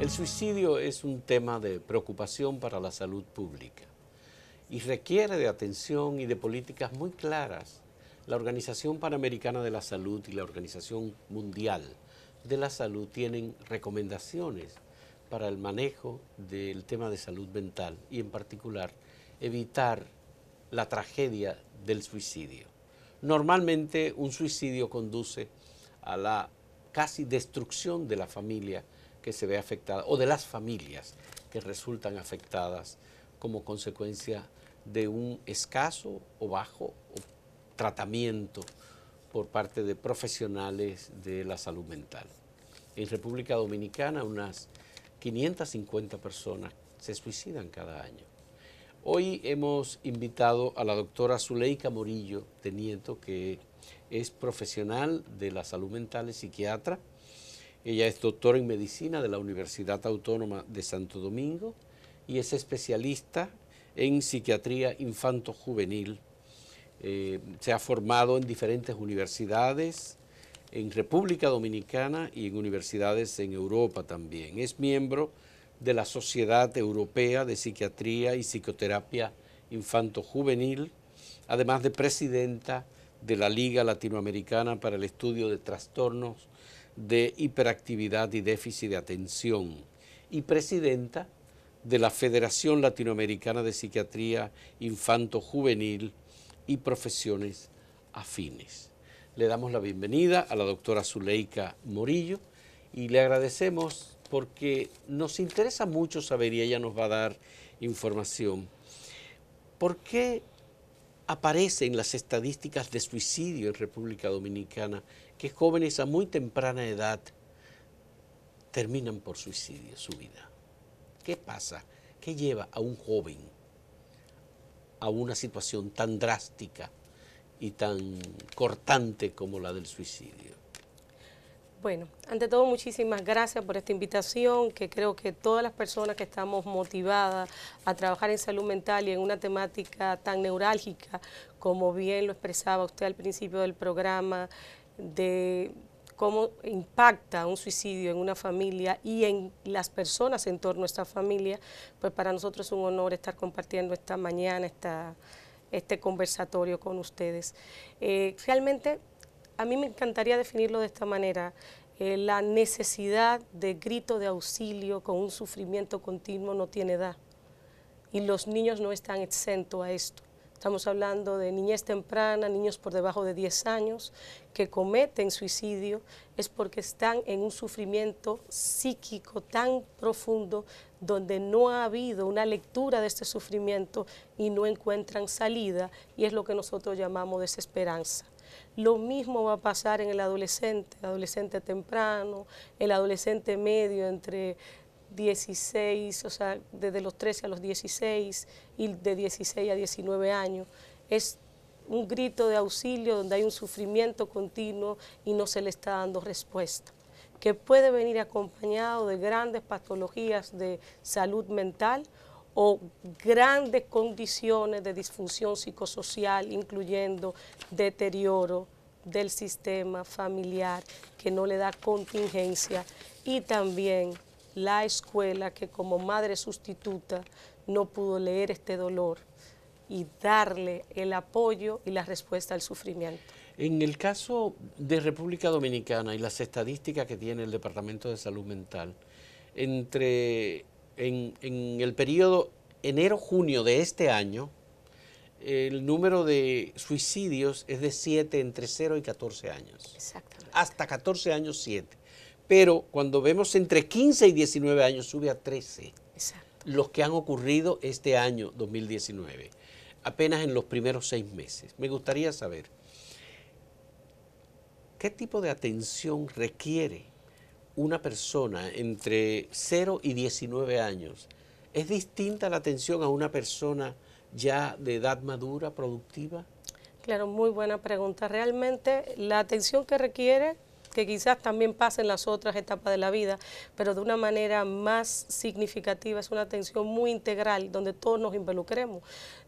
El suicidio es un tema de preocupación para la salud pública y requiere de atención y de políticas muy claras. La Organización Panamericana de la Salud y la Organización Mundial de la Salud tienen recomendaciones para el manejo del tema de salud mental y en particular evitar la tragedia del suicidio. Normalmente un suicidio conduce a la casi destrucción de la familia que se ve afectada o de las familias que resultan afectadas como consecuencia de un escaso o bajo tratamiento por parte de profesionales de la salud mental. En República Dominicana unas 550 personas se suicidan cada año. Hoy hemos invitado a la doctora Zuleika Morillo de Nieto, que es profesional de la salud mental y psiquiatra, ella es doctora en medicina de la Universidad Autónoma de Santo Domingo y es especialista en psiquiatría infanto-juvenil. Eh, se ha formado en diferentes universidades, en República Dominicana y en universidades en Europa también. Es miembro de la Sociedad Europea de Psiquiatría y Psicoterapia Infanto-Juvenil, además de presidenta de la Liga Latinoamericana para el Estudio de Trastornos de hiperactividad y déficit de atención y presidenta de la Federación Latinoamericana de Psiquiatría Infanto-Juvenil y Profesiones Afines. Le damos la bienvenida a la doctora Zuleika Morillo y le agradecemos porque nos interesa mucho saber y ella nos va a dar información. ¿Por qué aparece en las estadísticas de suicidio en República Dominicana que jóvenes a muy temprana edad terminan por suicidio su vida. ¿Qué pasa? ¿Qué lleva a un joven a una situación tan drástica y tan cortante como la del suicidio? Bueno, ante todo muchísimas gracias por esta invitación, que creo que todas las personas que estamos motivadas a trabajar en salud mental y en una temática tan neurálgica, como bien lo expresaba usted al principio del programa, de cómo impacta un suicidio en una familia y en las personas en torno a esta familia, pues para nosotros es un honor estar compartiendo esta mañana este conversatorio con ustedes. Eh, realmente a mí me encantaría definirlo de esta manera, eh, la necesidad de grito de auxilio con un sufrimiento continuo no tiene edad y los niños no están exentos a esto. Estamos hablando de niñez temprana, niños por debajo de 10 años que cometen suicidio, es porque están en un sufrimiento psíquico tan profundo donde no ha habido una lectura de este sufrimiento y no encuentran salida y es lo que nosotros llamamos desesperanza. Lo mismo va a pasar en el adolescente, adolescente temprano, el adolescente medio entre 16, o sea, desde los 13 a los 16 y de 16 a 19 años. Es un grito de auxilio donde hay un sufrimiento continuo y no se le está dando respuesta que puede venir acompañado de grandes patologías de salud mental o grandes condiciones de disfunción psicosocial, incluyendo deterioro del sistema familiar que no le da contingencia y también la escuela que como madre sustituta no pudo leer este dolor y darle el apoyo y la respuesta al sufrimiento. En el caso de República Dominicana y las estadísticas que tiene el Departamento de Salud Mental, entre, en, el periodo enero-junio de este año, el número de suicidios es de 7 entre 0 y 14 años. Hasta 14 años 7. Pero cuando vemos entre 15 y 19 años, sube a 13. Exacto. Los que han ocurrido este año 2019, apenas en los primeros seis meses. Me gustaría saber, ¿qué tipo de atención requiere una persona entre 0 y 19 años? ¿Es distinta la atención a una persona ya de edad madura, productiva? Claro, muy buena pregunta. Realmente la atención que requiere que quizás también pasen en las otras etapas de la vida, pero de una manera más significativa, es una atención muy integral donde todos nos involucremos.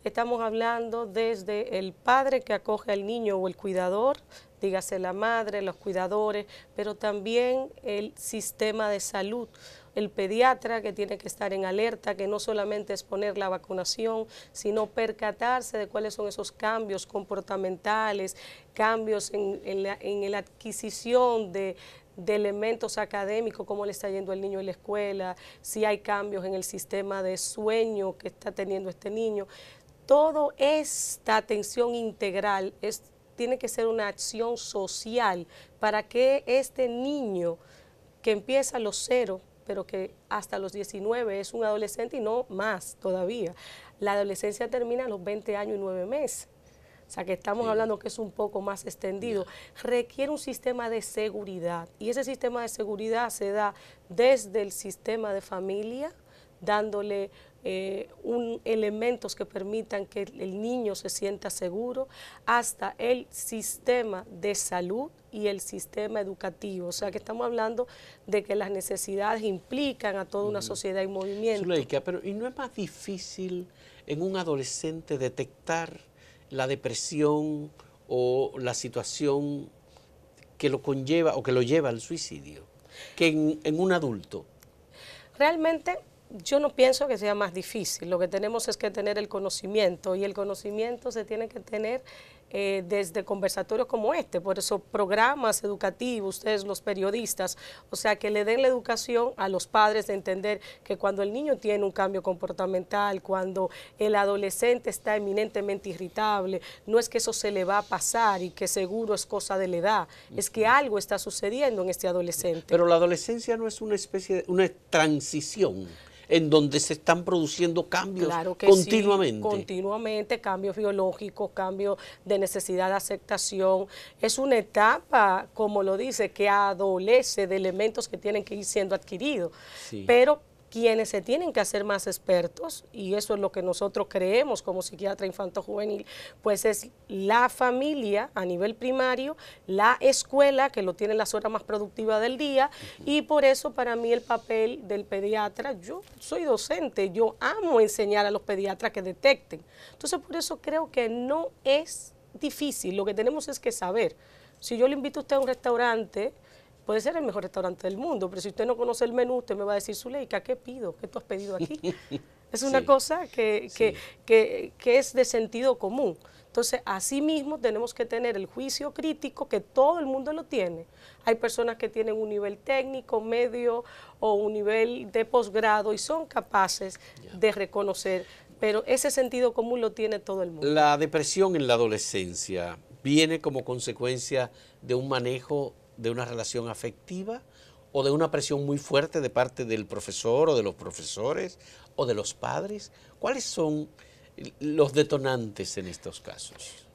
Estamos hablando desde el padre que acoge al niño o el cuidador, dígase la madre, los cuidadores, pero también el sistema de salud el pediatra que tiene que estar en alerta, que no solamente es poner la vacunación, sino percatarse de cuáles son esos cambios comportamentales, cambios en, la, adquisición de, elementos académicos, cómo le está yendo al niño en la escuela, si hay cambios en el sistema de sueño que está teniendo este niño. Toda esta atención integral tiene que ser una acción social para que este niño que empieza a los cero, pero que hasta los 19 es un adolescente y no más todavía. La adolescencia termina a los 20 años y 9 meses. O sea, que estamos hablando que es un poco más extendido. Requiere un sistema de seguridad y ese sistema de seguridad se da desde el sistema de familia, dándole eh, elementos que permitan que el niño se sienta seguro, hasta el sistema de salud, y el sistema educativo. O sea que estamos hablando de que las necesidades implican a toda una sociedad y movimiento. ¿y no es más difícil en un adolescente detectar la depresión o la situación que lo conlleva o que lo lleva al suicidio que en un adulto? Realmente yo no pienso que sea más difícil. Lo que tenemos es que tener el conocimiento y el conocimiento se tiene que tener eh, desde conversatorios como este, por eso programas educativos, ustedes los periodistas, o sea, que le den la educación a los padres de entender que cuando el niño tiene un cambio comportamental, cuando el adolescente está eminentemente irritable, no es que eso se le va a pasar y que seguro es cosa de la edad, es que algo está sucediendo en este adolescente. Pero la adolescencia no es una especie de una transición en donde se están produciendo cambios continuamente. continuamente, cambios biológicos, cambios de necesidad de aceptación. Es una etapa, como lo dice, que adolece de elementos que tienen que ir siendo adquiridos. Pero quienes se tienen que hacer más expertos, y eso es lo que nosotros creemos como psiquiatra infanto-juvenil, pues es la familia a nivel primario, la escuela, que lo tiene la horas más productiva del día, y por eso para mí el papel del pediatra, yo soy docente, yo amo enseñar a los pediatras que detecten. Entonces por eso creo que no es difícil, lo que tenemos es que saber. Si yo le invito a usted a un restaurante, Puede ser el mejor restaurante del mundo, pero si usted no conoce el menú, usted me va a decir, Zuleika, ¿qué pido? ¿Qué tú has pedido aquí? Es una cosa que, es de sentido común. Entonces, así mismo tenemos que tener el juicio crítico que todo el mundo lo tiene. Hay personas que tienen un nivel técnico, medio o un nivel de posgrado y son capaces de reconocer, pero ese sentido común lo tiene todo el mundo. La depresión en la adolescencia viene como consecuencia de un manejo de una relación afectiva o de una presión muy fuerte de parte del profesor o de los profesores o de los padres? ¿Cuáles son los detonantes en estos casos?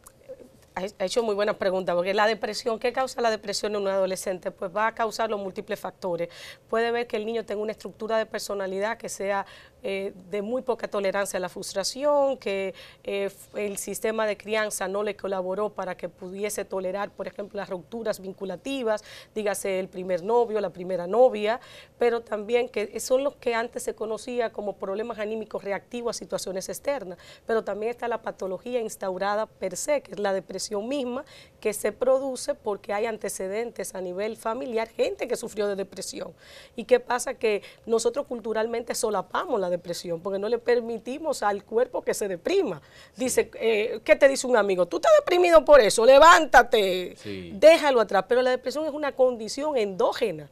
ha hecho muy buena pregunta, porque la depresión, ¿qué causa la depresión en un adolescente? Pues va a causar los múltiples factores. Puede ver que el niño tenga una estructura de personalidad que sea eh, de muy poca tolerancia a la frustración, que eh, el sistema de crianza no le colaboró para que pudiese tolerar, por ejemplo, las rupturas vinculativas, dígase el primer novio, la primera novia, pero también que son los que antes se conocía como problemas anímicos reactivos a situaciones externas, pero también está la patología instaurada per se, que es la depresión misma, que se produce porque hay antecedentes a nivel familiar, gente que sufrió de depresión. ¿Y qué pasa? Que nosotros culturalmente solapamos la depresión, porque no le permitimos al cuerpo que se deprima. Dice, eh, ¿qué te dice un amigo? Tú estás deprimido por eso, levántate, déjalo atrás. Pero la depresión es una condición endógena.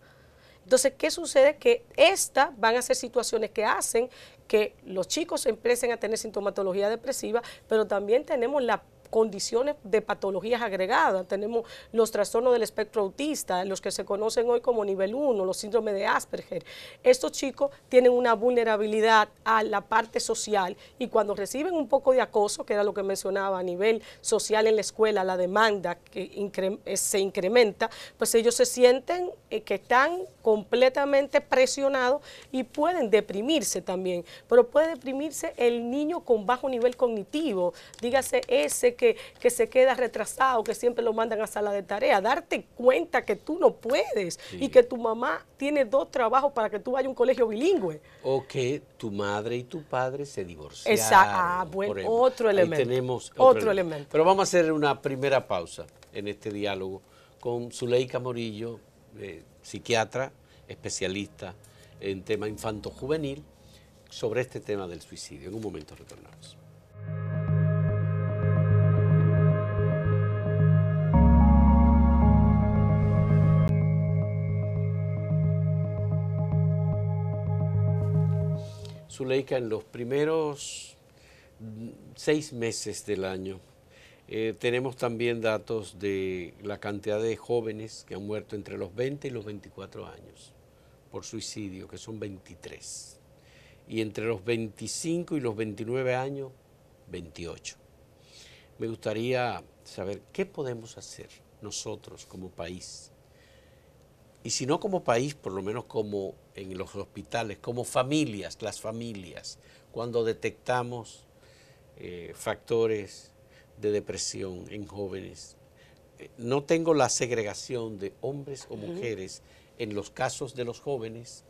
Entonces, ¿qué sucede? Que estas van a ser situaciones que hacen que los chicos empiecen a tener sintomatología depresiva, pero también tenemos la condiciones de patologías agregadas. Tenemos los trastornos del espectro autista, los que se conocen hoy como nivel 1, los síndromes de Asperger. Estos chicos tienen una vulnerabilidad a la parte social y cuando reciben un poco de acoso, que era lo que mencionaba a nivel social en la escuela, la demanda que eh, se incrementa, pues ellos se sienten eh, que están completamente presionados y pueden deprimirse también. Pero puede deprimirse el niño con bajo nivel cognitivo, dígase ese que que, se queda retrasado, que siempre lo mandan a sala de tarea, darte cuenta que tú no puedes y que tu mamá tiene dos trabajos para que tú vayas a un colegio bilingüe. O que tu madre y tu padre se divorciaron. Exacto, ah, bueno, otro elemento. tenemos otro, elemento. Pero vamos a hacer una primera pausa en este diálogo con Zuleika Morillo, eh, psiquiatra, especialista en tema infanto-juvenil, sobre este tema del suicidio. En un momento retornamos. Zuleika, en los primeros seis meses del año. Eh, tenemos también datos de la cantidad de jóvenes que han muerto entre los 20 y los 24 años por suicidio, que son 23. Y entre los 25 y los 29 años, 28. Me gustaría saber qué podemos hacer nosotros como país y si no como país, por lo menos como en los hospitales, como familias, las familias, cuando detectamos eh, factores de depresión en jóvenes. Eh, no tengo la segregación de hombres o mujeres en los casos de los jóvenes,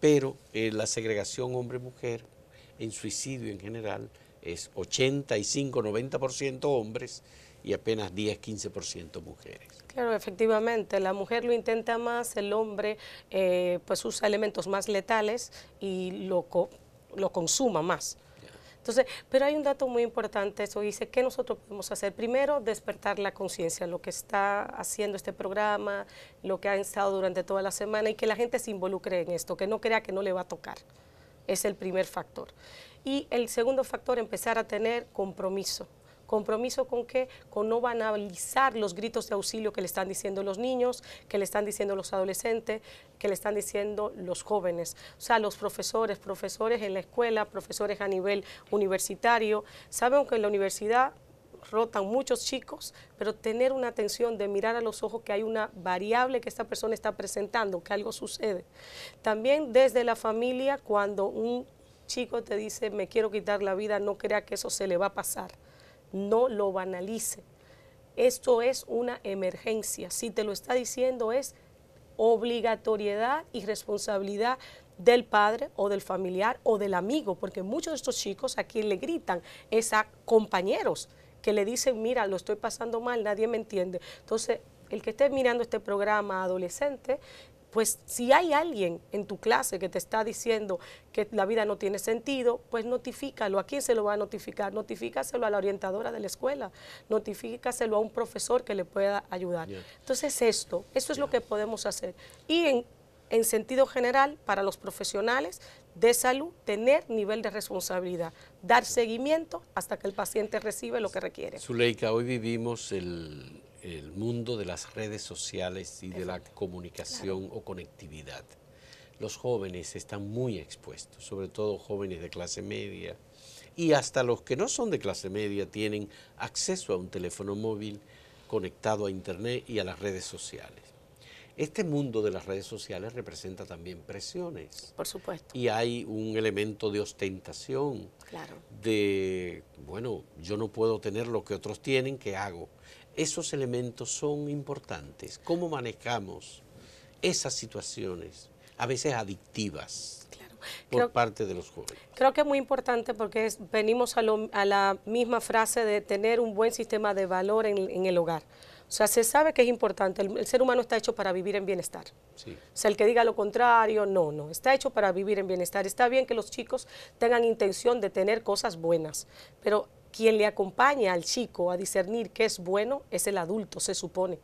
pero eh, la segregación hombre-mujer en suicidio en general es 85-90% hombres y apenas 10-15% mujeres. Claro, efectivamente, la mujer lo intenta más, el hombre eh, pues usa elementos más letales y lo, lo consuma más. Entonces, pero hay un dato muy importante, eso dice que nosotros podemos hacer. Primero, despertar la conciencia, lo que está haciendo este programa, lo que ha estado durante toda la semana y que la gente se involucre en esto, que no crea que no le va a tocar. Es el primer factor. Y el segundo factor, empezar a tener compromiso compromiso con qué, con no banalizar los gritos de auxilio que le están diciendo los niños, que le están diciendo los adolescentes, que le están diciendo los jóvenes, o sea, los profesores, profesores en la escuela, profesores a nivel universitario. Saben que en la universidad rotan muchos chicos, pero tener una atención de mirar a los ojos que hay una variable que esta persona está presentando, que algo sucede. También desde la familia, cuando un chico te dice, me quiero quitar la vida, no crea que eso se le va a pasar no lo banalice. Esto es una emergencia. Si te lo está diciendo es obligatoriedad y responsabilidad del padre o del familiar o del amigo, porque muchos de estos chicos a quien le gritan es a compañeros que le dicen, mira, lo estoy pasando mal, nadie me entiende. Entonces, el que esté mirando este programa adolescente, pues si hay alguien en tu clase que te está diciendo que la vida no tiene sentido, pues notifícalo. ¿A quién se lo va a notificar? Notifícaselo a la orientadora de la escuela, notifícaselo a un profesor que le pueda ayudar. Entonces esto, Esto es lo que podemos hacer. Y en, sentido general, para los profesionales de salud, tener nivel de responsabilidad, dar seguimiento hasta que el paciente recibe lo que requiere. Zuleika, hoy vivimos el, el mundo de las redes sociales y de la comunicación o conectividad. Los jóvenes están muy expuestos, sobre todo jóvenes de clase media, y hasta los que no son de clase media tienen acceso a un teléfono móvil conectado a Internet y a las redes sociales. Este mundo de las redes sociales representa también presiones. Por supuesto. Y hay un elemento de ostentación. Claro. De, bueno, yo no puedo tener lo que otros tienen, ¿qué hago? esos elementos son importantes. ¿Cómo manejamos esas situaciones, a veces adictivas? por parte de los jóvenes. Creo que es muy importante porque venimos a, la misma frase de tener un buen sistema de valor en, el hogar. O sea, se sabe que es importante. El, ser humano está hecho para vivir en bienestar. O sea, el que diga lo contrario, no, no. Está hecho para vivir en bienestar. Está bien que los chicos tengan intención de tener cosas buenas, pero quien le acompaña al chico a discernir qué es bueno es el adulto, se supone.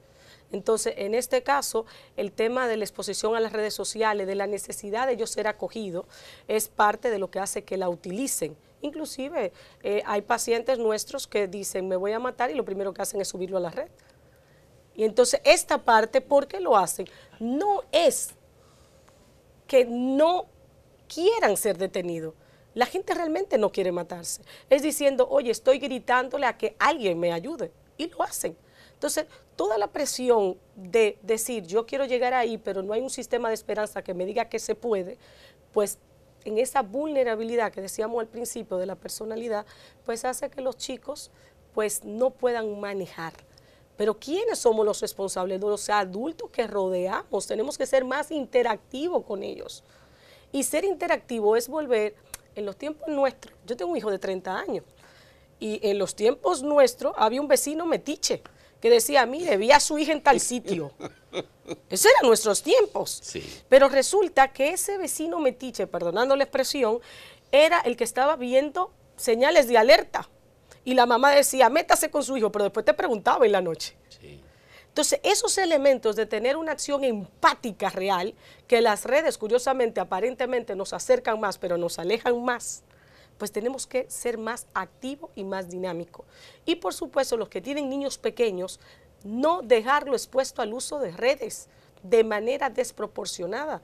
Entonces, en este caso, el tema de la exposición a las redes sociales, de la necesidad de yo ser acogido, es parte de lo que hace que la utilicen. Inclusive, eh, hay pacientes nuestros que dicen, me voy a matar, y lo primero que hacen es subirlo a la red. Y entonces, esta parte, ¿por qué lo hacen? No es que no quieran ser detenidos, la gente realmente no quiere matarse. Es diciendo, oye, estoy gritándole a que alguien me ayude. Y lo hacen. Entonces, toda la presión de decir, yo quiero llegar ahí, pero no hay un sistema de esperanza que me diga que se puede, pues en esa vulnerabilidad que decíamos al principio de la personalidad, pues hace que los chicos pues no puedan manejar. Pero ¿quiénes somos los responsables? Los adultos que rodeamos. Tenemos que ser más interactivos con ellos. Y ser interactivo es volver en los tiempos nuestros, yo tengo un hijo de 30 años, y en los tiempos nuestros había un vecino metiche que decía, mire, vi a su hija en tal sitio. Esos eran nuestros tiempos. Sí. Pero resulta que ese vecino metiche, perdonando la expresión, era el que estaba viendo señales de alerta. Y la mamá decía, métase con su hijo, pero después te preguntaba en la noche. Entonces, esos elementos de tener una acción empática real, que las redes curiosamente, aparentemente nos acercan más, pero nos alejan más, pues tenemos que ser más activo y más dinámico. Y por supuesto, los que tienen niños pequeños, no dejarlo expuesto al uso de redes de manera desproporcionada.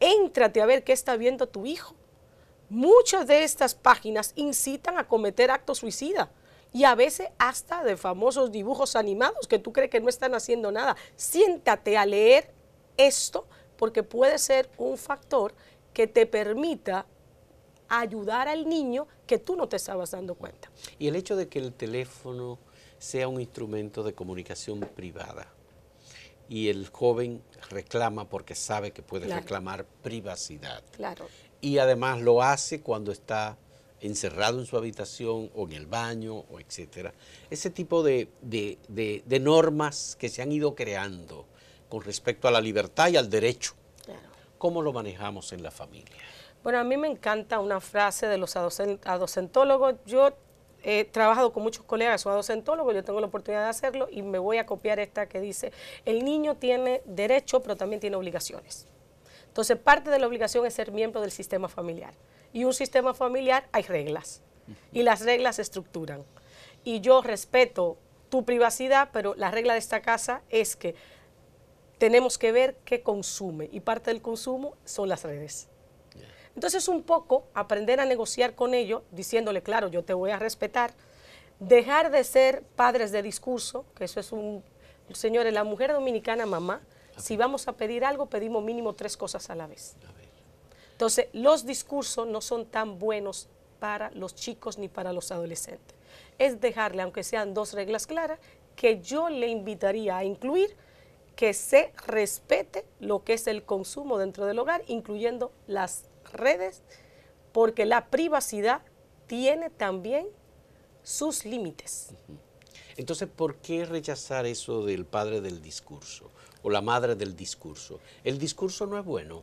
Éntrate a ver qué está viendo tu hijo. Muchas de estas páginas incitan a cometer actos suicida y a veces hasta de famosos dibujos animados que tú crees que no están haciendo nada. Siéntate a leer esto porque puede ser un factor que te permita ayudar al niño que tú no te estabas dando cuenta. Y el hecho de que el teléfono sea un instrumento de comunicación privada y el joven reclama porque sabe que puede reclamar privacidad. Claro. Y además lo hace cuando está encerrado en su habitación o en el baño, o etcétera. Ese tipo de, de, normas que se han ido creando con respecto a la libertad y al derecho. ¿Cómo lo manejamos en la familia? Bueno, a mí me encanta una frase de los adocentólogos. Yo he trabajado con muchos colegas, adocentólogos, yo tengo la oportunidad de hacerlo y me voy a copiar esta que dice, el niño tiene derecho, pero también tiene obligaciones. Entonces, parte de la obligación es ser miembro del sistema familiar. Y un sistema familiar hay reglas. Y las reglas se estructuran. Y yo respeto tu privacidad, pero la regla de esta casa es que tenemos que ver qué consume. Y parte del consumo son las redes. Entonces, un poco aprender a negociar con ellos, diciéndole, claro, yo te voy a respetar. Dejar de ser padres de discurso, que eso es un... Señores, la mujer dominicana mamá si vamos a pedir algo, pedimos mínimo tres cosas a la vez. Entonces, los discursos no son tan buenos para los chicos ni para los adolescentes. Es dejarle, aunque sean dos reglas claras, que yo le invitaría a incluir que se respete lo que es el consumo dentro del hogar, incluyendo las redes, porque la privacidad tiene también sus límites. Entonces, ¿por qué rechazar eso del padre del discurso? o la madre del discurso. El discurso no es bueno.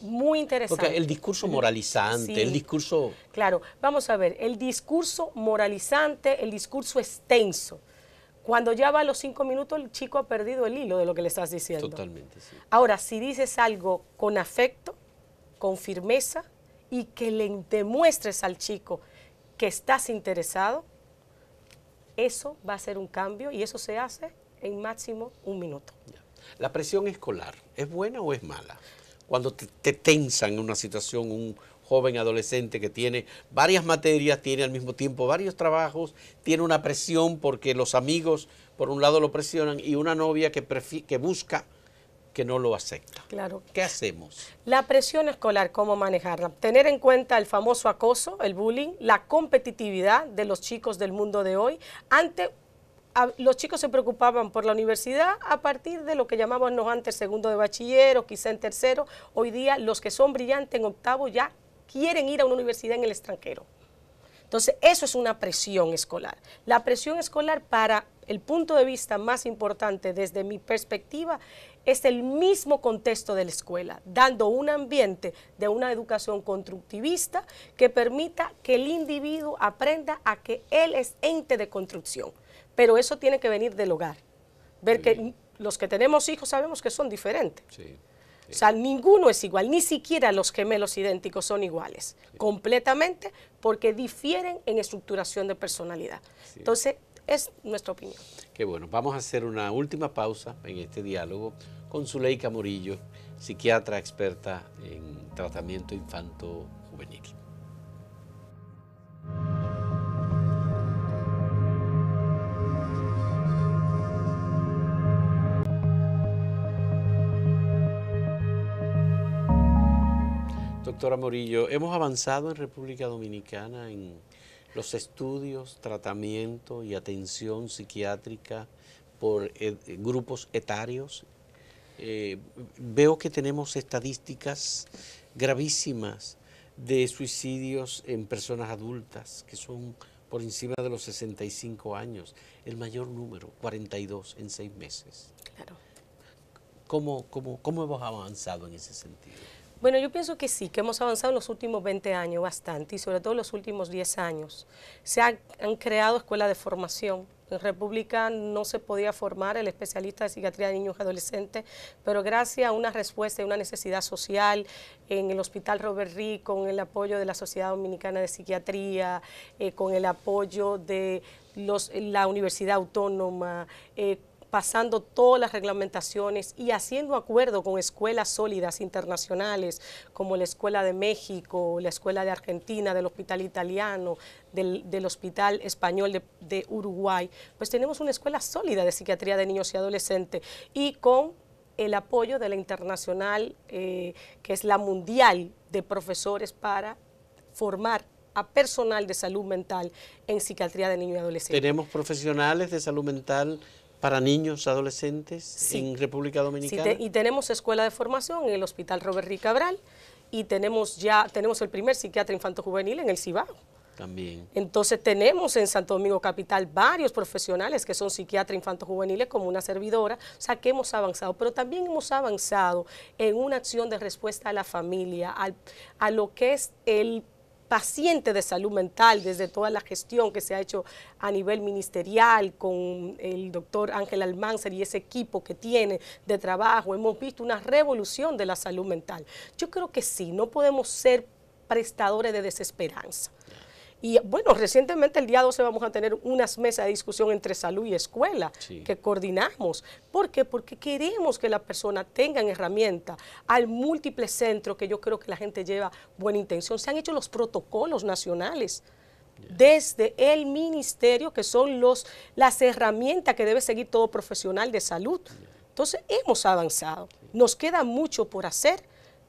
Muy interesante. Porque el discurso moralizante, el discurso... Claro, vamos a ver, el discurso moralizante, el discurso extenso. Cuando ya va a los cinco minutos, el chico ha perdido el hilo de lo que le estás diciendo. Totalmente, sí. Ahora, si dices algo con afecto, con firmeza, y que le demuestres al chico que estás interesado, eso va a ser un cambio y eso se hace en máximo un minuto. Ya. La presión escolar, ¿es buena o es mala? Cuando te, tensan en una situación, un joven adolescente que tiene varias materias, tiene al mismo tiempo varios trabajos, tiene una presión porque los amigos por un lado lo presionan y una novia que, que busca que no lo acepta. Claro. ¿Qué hacemos? La presión escolar, ¿cómo manejarla? Tener en cuenta el famoso acoso, el bullying, la competitividad de los chicos del mundo de hoy ante los chicos se preocupaban por la universidad a partir de lo que llamábamos antes segundo de bachiller o quizá en tercero. Hoy día los que son brillantes en octavo ya quieren ir a una universidad en el extranjero. Entonces, eso es una presión escolar. La presión escolar para el punto de vista más importante desde mi perspectiva es el mismo contexto de la escuela, dando un ambiente de una educación constructivista que permita que el individuo aprenda a que él es ente de construcción pero eso tiene que venir del hogar. Ver que los que tenemos hijos sabemos que son diferentes. O sea, ninguno es igual, ni siquiera los gemelos idénticos son iguales, completamente, porque difieren en estructuración de personalidad. Entonces, es nuestra opinión. Qué bueno, vamos a hacer una última pausa en este diálogo con Zuleika Murillo, psiquiatra experta en tratamiento infanto-juvenil. doctora Morillo, hemos avanzado en República Dominicana en los estudios, tratamiento y atención psiquiátrica por e, eh, grupos etarios. Eh, veo que tenemos estadísticas gravísimas de suicidios en personas adultas, que son por encima de los 65 años, el mayor número, 42 en seis meses. Claro. ¿Cómo, cómo, cómo hemos avanzado en ese sentido? Bueno, yo pienso que sí, que hemos avanzado en los últimos 20 años bastante y sobre todo en los últimos 10 años. Se han, creado escuelas de formación. En República no se podía formar el especialista de psiquiatría de niños y adolescentes, pero gracias a una respuesta y una necesidad social en el Hospital Robert Rí, con el apoyo de la Sociedad Dominicana de Psiquiatría, eh, con el apoyo de los, la Universidad Autónoma, eh, pasando todas las reglamentaciones y haciendo acuerdo con escuelas sólidas internacionales como la Escuela de México, la Escuela de Argentina, del Hospital Italiano, del, Hospital Español de, Uruguay, pues tenemos una escuela sólida de psiquiatría de niños y adolescentes y con el apoyo de la internacional, eh, que es la mundial de profesores para formar a personal de salud mental en psiquiatría de niños y adolescentes. Tenemos profesionales de salud mental para niños, adolescentes en República Dominicana. y tenemos escuela de formación en el Hospital Robert Ricabral Cabral y tenemos ya tenemos el primer psiquiatra infanto juvenil en el Cibao. También. Entonces tenemos en Santo Domingo Capital varios profesionales que son psiquiatra infanto juveniles como una servidora, o sea que hemos avanzado, pero también hemos avanzado en una acción de respuesta a la familia, al, a lo que es el paciente de salud mental desde toda la gestión que se ha hecho a nivel ministerial con el doctor Ángel Almanzar y ese equipo que tiene de trabajo. Hemos visto una revolución de la salud mental. Yo creo que sí, no podemos ser prestadores de desesperanza. Y bueno, recientemente el día 12 vamos a tener unas mesas de discusión entre salud y escuela que coordinamos. ¿Por qué? Porque queremos que las personas tengan herramientas al múltiple centro que yo creo que la gente lleva buena intención. Se han hecho los protocolos nacionales desde el ministerio, que son los, las herramientas que debe seguir todo profesional de salud. Entonces, hemos avanzado. Nos queda mucho por hacer,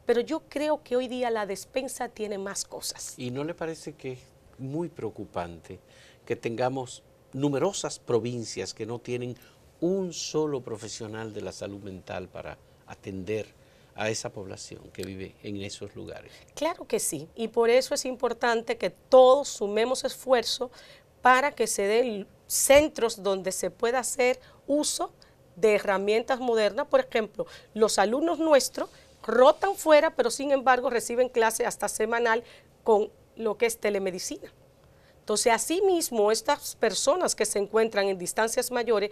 pero yo creo que hoy día la despensa tiene más cosas. ¿Y no le parece que muy preocupante que tengamos numerosas provincias que no tienen un solo profesional de la salud mental para atender a esa población que vive en esos lugares. Claro que sí, y por eso es importante que todos sumemos esfuerzo para que se den centros donde se pueda hacer uso de herramientas modernas. Por ejemplo, los alumnos nuestros rotan fuera, pero sin embargo reciben clase hasta semanal con lo que es telemedicina. Entonces, asimismo, estas personas que se encuentran en distancias mayores,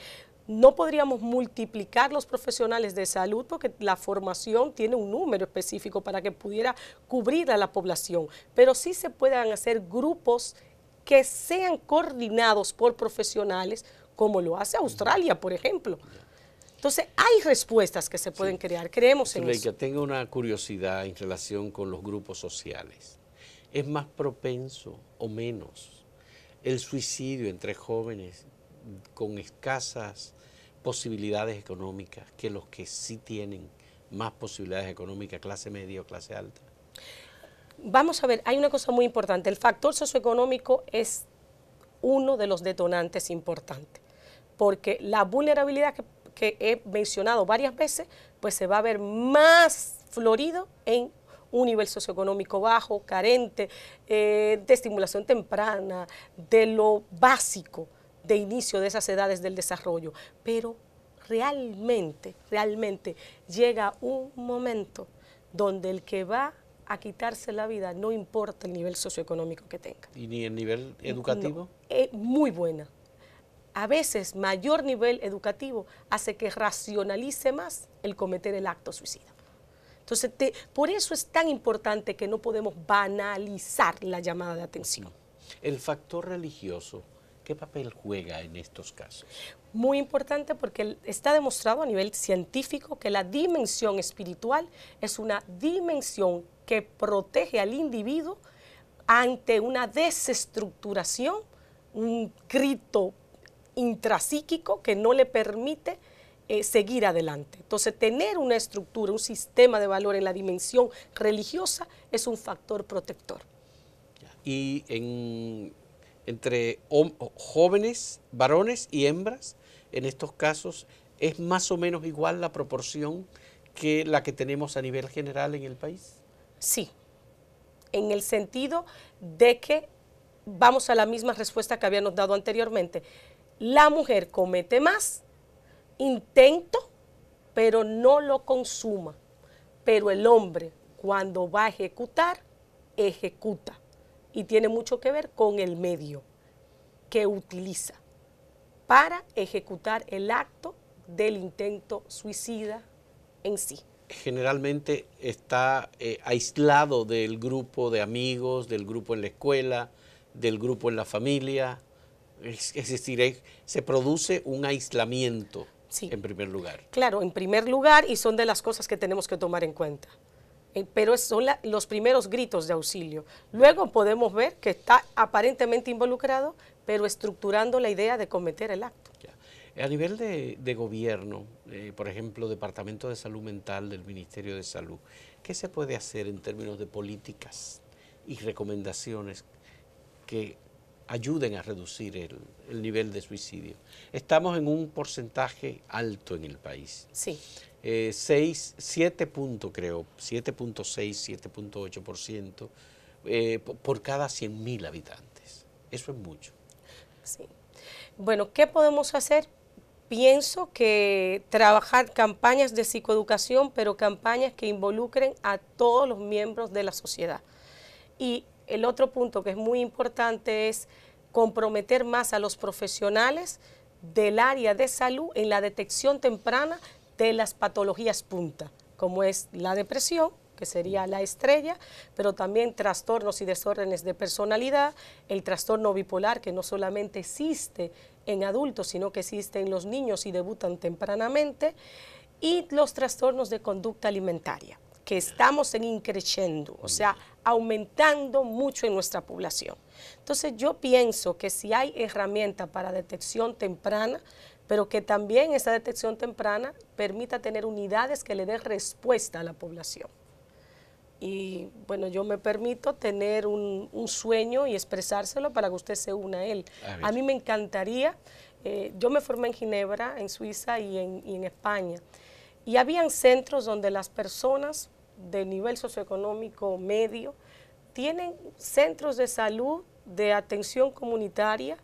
no podríamos multiplicar los profesionales de salud porque la formación tiene un número específico para que pudiera cubrir a la población, pero sí se puedan hacer grupos que sean coordinados por profesionales, como lo hace Australia, por ejemplo. Entonces, hay respuestas que se pueden crear, creemos en eso. tengo una curiosidad en relación con los grupos sociales es más propenso o menos el suicidio entre jóvenes con escasas posibilidades económicas que los que sí tienen más posibilidades económicas, clase media o clase alta? Vamos a ver, hay una cosa muy importante. El factor socioeconómico es uno de los detonantes importantes, porque la vulnerabilidad que, he mencionado varias veces, pues se va a ver más florido en un nivel socioeconómico bajo, carente, eh, de estimulación temprana, de lo básico de inicio de esas edades del desarrollo. Pero realmente, realmente llega un momento donde el que va a quitarse la vida, no importa el nivel socioeconómico que tenga. ¿Y ni el nivel educativo? es eh, muy buena. A veces mayor nivel educativo hace que racionalice más el cometer el acto suicida. Entonces, por eso es tan importante que no podemos banalizar la llamada de atención. El factor religioso, ¿qué papel juega en estos casos? Muy importante porque está demostrado a nivel científico que la dimensión espiritual es una dimensión que protege al individuo ante una desestructuración, un grito intrapsíquico que no le permite eh, seguir adelante. Entonces, tener una estructura, un sistema de valor en la dimensión religiosa es un factor protector. Y entre jóvenes, varones y hembras, en estos casos, es más o menos igual la proporción que la que tenemos a nivel general en el país. Sí, en el sentido de que vamos a la misma respuesta que habíamos dado anteriormente. La mujer comete más intento, pero no lo consuma. Pero el hombre, cuando va a ejecutar, ejecuta. Y tiene mucho que ver con el medio que utiliza para ejecutar el acto del intento suicida en sí. Generalmente está eh, aislado del grupo de amigos, del grupo en la escuela, del grupo en la familia. Es, decir, se produce un aislamiento. En primer lugar. Claro, en primer lugar y son de las cosas que tenemos que tomar en cuenta. Eh, pero son los primeros gritos de auxilio. Luego podemos ver que está aparentemente involucrado, pero estructurando la idea de cometer el acto. A nivel de, gobierno, eh, por ejemplo, Departamento de Salud Mental del Ministerio de Salud, ¿qué se puede hacer en términos de políticas y recomendaciones que ayuden a reducir el, nivel de suicidio. Estamos en un porcentaje alto en el país. Sí. Eh, creo, 7.6, 7.8% eh, por cada 100.000 habitantes. Eso es mucho. Bueno, ¿qué podemos hacer? Pienso que trabajar campañas de psicoeducación, pero campañas que involucren a todos los miembros de la sociedad. Y el otro punto que es muy importante es comprometer más a los profesionales del área de salud en la detección temprana de las patologías punta, como es la depresión, que sería la estrella, pero también trastornos y desórdenes de personalidad, el trastorno bipolar, que no solamente existe en adultos, sino que existe en los niños y debutan tempranamente, y los trastornos de conducta alimentaria, que estamos en increciendo, o sea, aumentando mucho en nuestra población. Entonces yo pienso que si hay herramientas para detección temprana, pero que también esa detección temprana permita tener unidades que le den respuesta a la población. Y bueno, yo me permito tener un, sueño y expresárselo para que usted se una a él. Ah, a, mí me encantaría, eh, yo me formé en Ginebra, en Suiza y en, y en España, y habían centros donde las personas de nivel socioeconómico medio, tienen centros de salud de atención comunitaria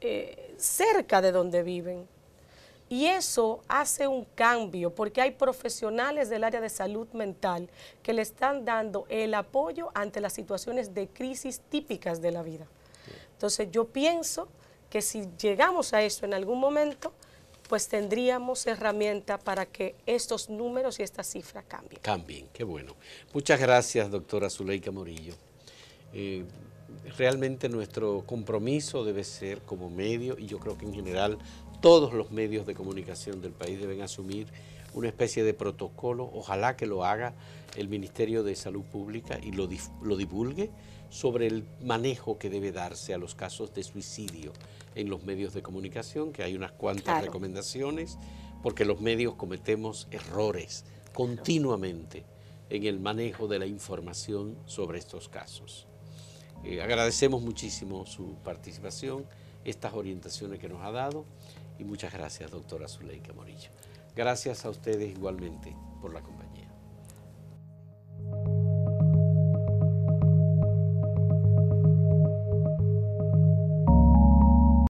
eh, cerca de donde viven. Y eso hace un cambio porque hay profesionales del área de salud mental que le están dando el apoyo ante las situaciones de crisis típicas de la vida. Entonces yo pienso que si llegamos a eso en algún momento, pues tendríamos herramienta para que estos números y esta cifra cambien. Cambien, qué bueno. Muchas gracias, doctora Zuleika Morillo. Eh, realmente nuestro compromiso debe ser como medio, y yo creo que en general todos los medios de comunicación del país deben asumir una especie de protocolo, ojalá que lo haga el Ministerio de Salud Pública y lo, lo divulgue sobre el manejo que debe darse a los casos de suicidio en los medios de comunicación, que hay unas cuantas recomendaciones, porque los medios cometemos errores continuamente en el manejo de la información sobre estos casos. Eh, agradecemos muchísimo su participación, estas orientaciones que nos ha dado y muchas gracias, doctora Zuleika Morillo. Gracias a ustedes igualmente por la conversación.